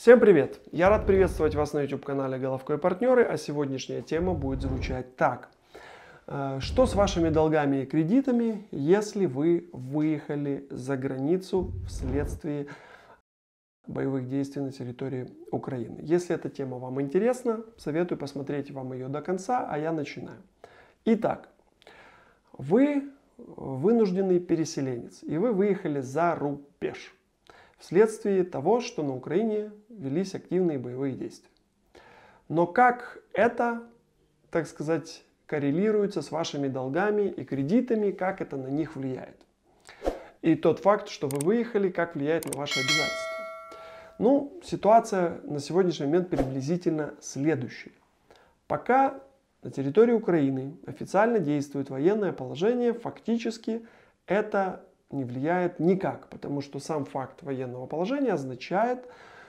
Всем привет! Я рад приветствовать вас на YouTube-канале Головко и партнеры, а сегодняшняя тема будет звучать так. Э, что с вашими долгами и кредитами, если вы выехали за границу вследствие боевых действий на территории Украины? Если эта тема вам интересна, советую посмотреть вам ее до конца, а я начинаю. Итак, вы вынужденный переселенец, и вы выехали за рубеж – вследствие того, что на Украине велись активные боевые действия. Но как это, так сказать, коррелируется с вашими долгами и кредитами, как это на них влияет? И тот факт, что вы выехали, как влияет на ваши обязательства? Ну, ситуация на сегодняшний момент приблизительно следующая. Пока на территории Украины официально действует военное положение, фактически это не влияет никак, потому что сам факт военного положения означает,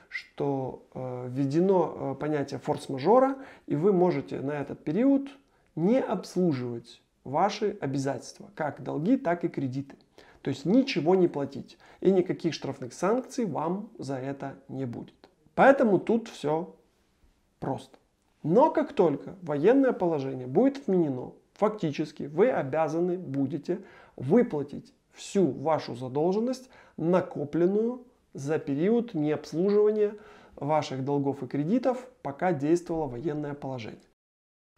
что э, введено э, понятие форс-мажора, и вы можете на этот период не обслуживать ваши обязательства, как долги, так и кредиты. То есть ничего не платить, и никаких штрафных санкций вам за это не будет. Поэтому тут все просто. Но как только военное положение будет отменено, фактически вы обязаны будете выплатить всю вашу задолженность, накопленную за период необслуживания ваших долгов и кредитов, пока действовало военное положение.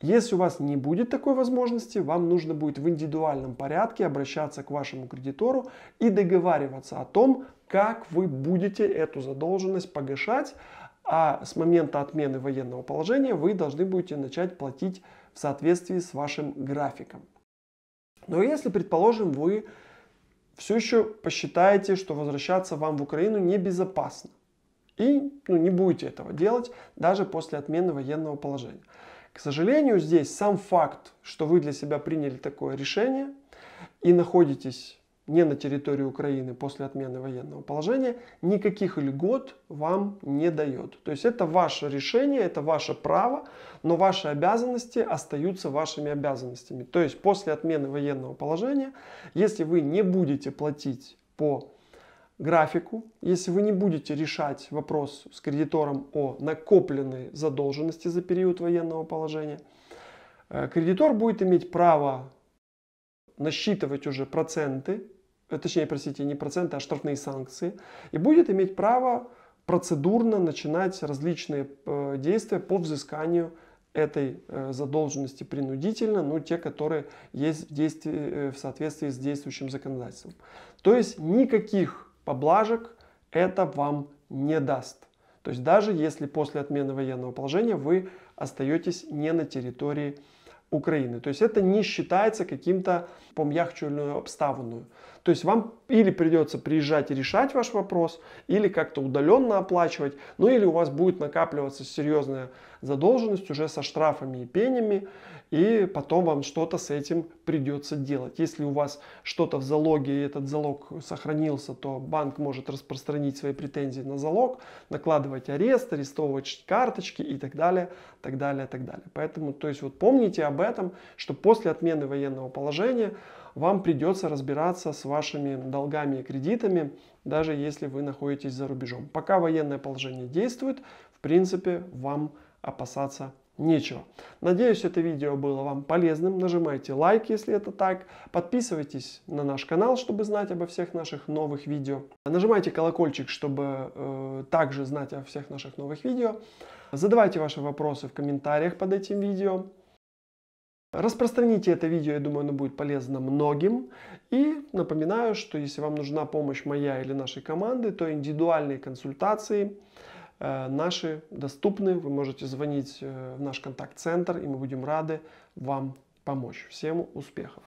Если у вас не будет такой возможности, вам нужно будет в индивидуальном порядке обращаться к вашему кредитору и договариваться о том, как вы будете эту задолженность погашать, а с момента отмены военного положения вы должны будете начать платить в соответствии с вашим графиком. Но если, предположим, вы все еще посчитаете, что возвращаться вам в Украину небезопасно. И ну, не будете этого делать даже после отмены военного положения. К сожалению, здесь сам факт, что вы для себя приняли такое решение и находитесь не на территории Украины после отмены военного положения, никаких льгот вам не дает. То есть это ваше решение, это ваше право, но ваши обязанности остаются вашими обязанностями. То есть после отмены военного положения, если вы не будете платить по графику, если вы не будете решать вопрос с кредитором о накопленной задолженности за период военного положения, э, кредитор будет иметь право насчитывать уже проценты Э, точнее, простите, не проценты, а штрафные санкции, и будет иметь право процедурно начинать различные э, действия по взысканию этой э, задолженности принудительно, ну, те, которые есть в, действии, э, в соответствии с действующим законодательством. То есть никаких поблажек это вам не даст. То есть даже если после отмены военного положения вы остаетесь не на территории Украины. То есть это не считается каким-то помягченную обставленную. То есть вам или придется приезжать и решать ваш вопрос, или как-то удаленно оплачивать, ну или у вас будет накапливаться серьезная задолженность уже со штрафами и пенями, и потом вам что-то с этим придется делать. Если у вас что-то в залоге, и этот залог сохранился, то банк может распространить свои претензии на залог, накладывать арест, арестовывать карточки и так далее, так далее, так далее. Поэтому, то есть вот помните об этом, что после отмены военного положения вам придется разбираться с вашими долгами и кредитами, даже если вы находитесь за рубежом. Пока военное положение действует, в принципе, вам опасаться нечего. Надеюсь, это видео было вам полезным. Нажимайте лайк, если это так. Подписывайтесь на наш канал, чтобы знать обо всех наших новых видео. Нажимайте колокольчик, чтобы э, также знать о всех наших новых видео. Задавайте ваши вопросы в комментариях под этим видео. Распространите это видео, я думаю, оно будет полезно многим. И напоминаю, что если вам нужна помощь моя или нашей команды, то индивидуальные консультации – Э, наши доступны. Вы можете звонить э, в наш контакт-центр, и мы будем рады вам помочь. Всем успехов!